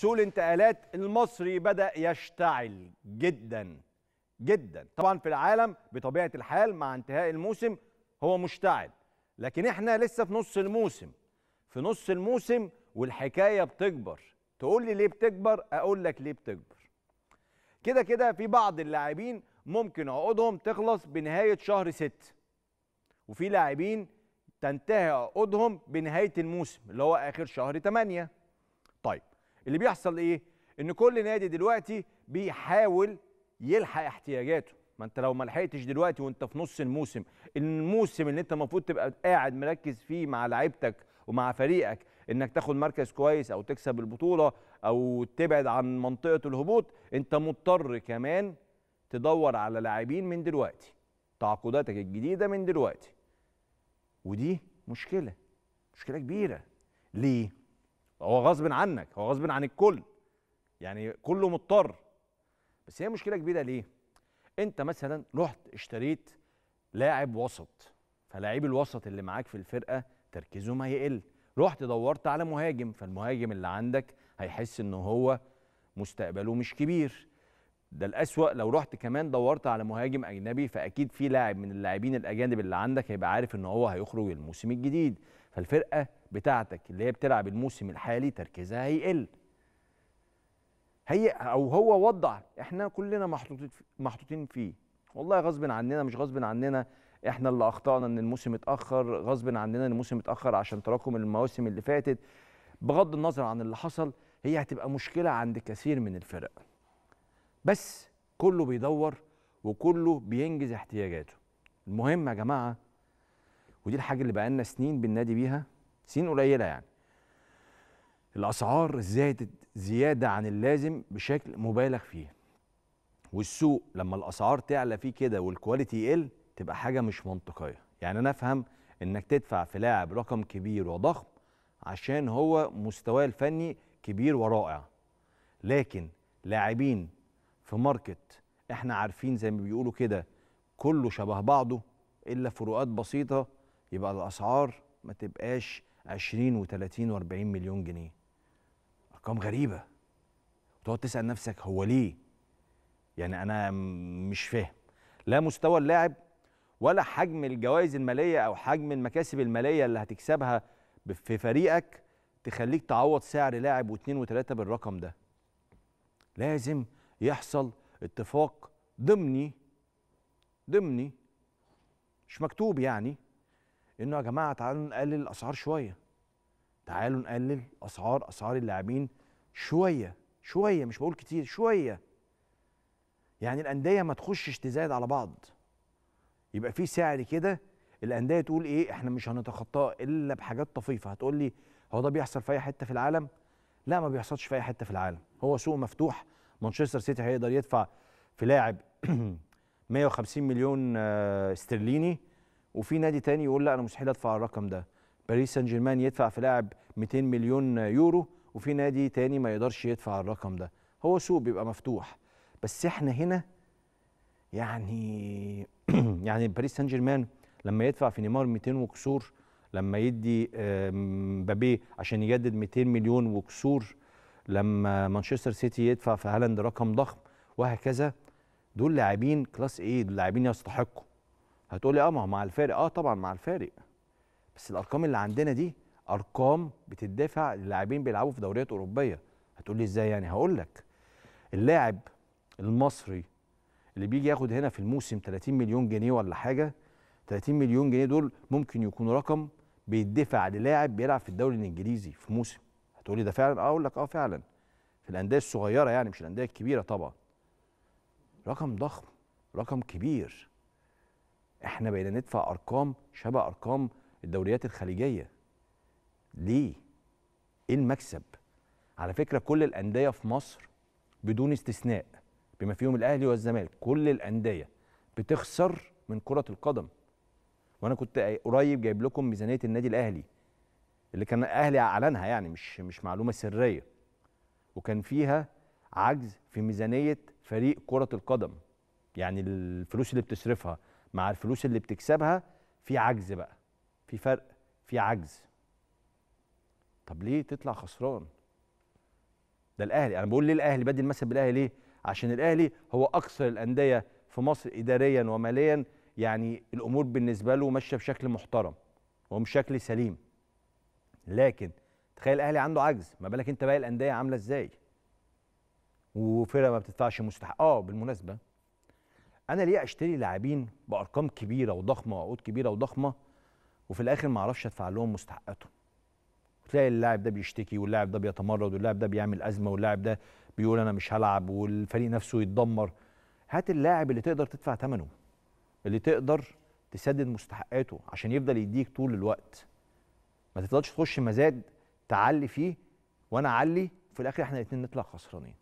سوق الانتقالات المصري بدأ يشتعل جدا جدا طبعا في العالم بطبيعة الحال مع انتهاء الموسم هو مشتعل لكن احنا لسه في نص الموسم في نص الموسم والحكاية بتكبر تقول لي ليه بتكبر اقول لك ليه بتكبر كده كده في بعض اللاعبين ممكن عقودهم تخلص بنهاية شهر 6 وفي لاعبين تنتهي عقودهم بنهاية الموسم اللي هو آخر شهر 8 طيب اللي بيحصل ايه ان كل نادي دلوقتي بيحاول يلحق احتياجاته ما انت لو ما لحقتش دلوقتي وانت في نص الموسم الموسم اللي انت المفروض تبقى قاعد مركز فيه مع لعيبتك ومع فريقك انك تاخد مركز كويس او تكسب البطوله او تبعد عن منطقه الهبوط انت مضطر كمان تدور على لاعبين من دلوقتي تعاقداتك الجديده من دلوقتي ودي مشكله مشكله كبيره ليه هو غصب عنك هو غصب عن الكل يعني كله مضطر بس هي مشكله كبيره ليه انت مثلا رحت اشتريت لاعب وسط فلاعب الوسط اللي معاك في الفرقه تركيزه ما يقل رحت دورت على مهاجم فالمهاجم اللي عندك هيحس ان هو مستقبله مش كبير ده الأسوأ لو رحت كمان دورت على مهاجم أجنبي فأكيد في لاعب من اللاعبين الأجانب اللي عندك هيبقى عارف إن هو هيخرج الموسم الجديد فالفرقه بتاعتك اللي هي بتلعب الموسم الحالي تركيزها هيقل هي او هو وضح احنا كلنا محطوطين محطوطين فيه والله غصب عننا مش غصب عننا احنا اللي اخطانا ان الموسم اتاخر غصب عننا ان الموسم اتاخر عشان تراكم المواسم اللي فاتت بغض النظر عن اللي حصل هي هتبقى مشكله عند كثير من الفرق بس كله بيدور وكله بينجز احتياجاته المهم يا جماعه ودي الحاجه اللي بقالنا سنين بننادي بيها سنين قليله يعني الاسعار زادت زياده عن اللازم بشكل مبالغ فيه والسوق لما الاسعار تعلى فيه كده والكواليتي يقل تبقى حاجه مش منطقيه يعني انا افهم انك تدفع في لاعب رقم كبير وضخم عشان هو مستواه الفني كبير ورائع لكن لاعبين في ماركت احنا عارفين زي ما بيقولوا كده كله شبه بعضه الا فروقات بسيطه يبقى الاسعار ما تبقاش 20 و30 و40 مليون جنيه ارقام غريبه وتقعد تسال نفسك هو ليه يعني انا مش فاهم لا مستوى اللاعب ولا حجم الجوائز الماليه او حجم المكاسب الماليه اللي هتكسبها في فريقك تخليك تعوض سعر لاعب واثنين وثلاثه بالرقم ده لازم يحصل اتفاق ضمني ضمني مش مكتوب يعني انه يا جماعه تعالوا نقلل الاسعار شويه تعالوا نقلل اسعار اسعار اللاعبين شويه شويه مش بقول كتير شويه يعني الانديه ما تخشش تزايد على بعض يبقى في سعر كده الانديه تقول ايه احنا مش هنتخطاه الا بحاجات طفيفه هتقول لي هو ده بيحصل في اي حته في العالم لا ما بيحصلش في اي حته في العالم هو سوق مفتوح مانشستر سيتي هيقدر يدفع في لاعب 150 مليون آه، استرليني وفي نادي تاني يقول لا انا مستحيل ادفع الرقم ده باريس سان جيرمان يدفع في لاعب 200 مليون يورو وفي نادي تاني ما يقدرش يدفع الرقم ده هو سوق بيبقى مفتوح بس احنا هنا يعني يعني باريس سان جيرمان لما يدفع في نيمار 200 وكسور لما يدي مبابي عشان يجدد 200 مليون وكسور لما مانشستر سيتي يدفع في هالاند رقم ضخم وهكذا دول لاعبين كلاس ايه دول لاعبين يستحقوا هتقولي اه ما هو مع الفارق اه طبعا مع الفارق بس الارقام اللي عندنا دي ارقام بتدفع للاعبين بيلعبوا في دوريات اوروبيه هتقولي ازاي يعني هقول لك اللاعب المصري اللي بيجي ياخد هنا في الموسم 30 مليون جنيه ولا حاجه 30 مليون جنيه دول ممكن يكون رقم بيدفع للاعب بيلعب في الدوري الانجليزي في موسم هتقولي ده فعلا آه، اقول لك اه فعلا في الانديه الصغيره يعني مش الانديه الكبيره طبعا رقم ضخم رقم كبير احنا بقينا ندفع ارقام شبه ارقام الدوريات الخليجيه ليه ايه المكسب على فكره كل الانديه في مصر بدون استثناء بما فيهم الاهلي والزمالك كل الانديه بتخسر من كره القدم وانا كنت قريب جايب لكم ميزانيه النادي الاهلي اللي كان الاهلي اعلنها يعني مش مش معلومه سريه وكان فيها عجز في ميزانيه فريق كره القدم يعني الفلوس اللي بتصرفها مع الفلوس اللي بتكسبها في عجز بقى في فرق في عجز طب ليه تطلع خسران ده الاهلي انا بقول ليه الاهلي بدي المثل بالاهلي ليه عشان الاهلي هو اكثر الانديه في مصر اداريا وماليا يعني الامور بالنسبه له ماشيه بشكل محترم وبشكل سليم لكن تخيل الاهلي عنده عجز ما بالك انت باقي الانديه عامله ازاي وفرقه ما بتدفعش مستحق اه بالمناسبه انا ليه اشتري لاعبين بارقام كبيره وضخمه وعقود كبيره وضخمه وفي الاخر ما اعرفش ادفع لهم مستحقاتهم تلاقي اللاعب ده بيشتكي واللاعب ده بيتمرد واللاعب ده بيعمل ازمه واللاعب ده بيقول انا مش هلعب والفريق نفسه يتدمر هات اللاعب اللي تقدر تدفع ثمنه اللي تقدر تسدد مستحقاته عشان يفضل يديك طول الوقت ما تفضلش تخش مزاد تعلي فيه وانا اعلي في الاخر احنا الاثنين نطلع خسرانين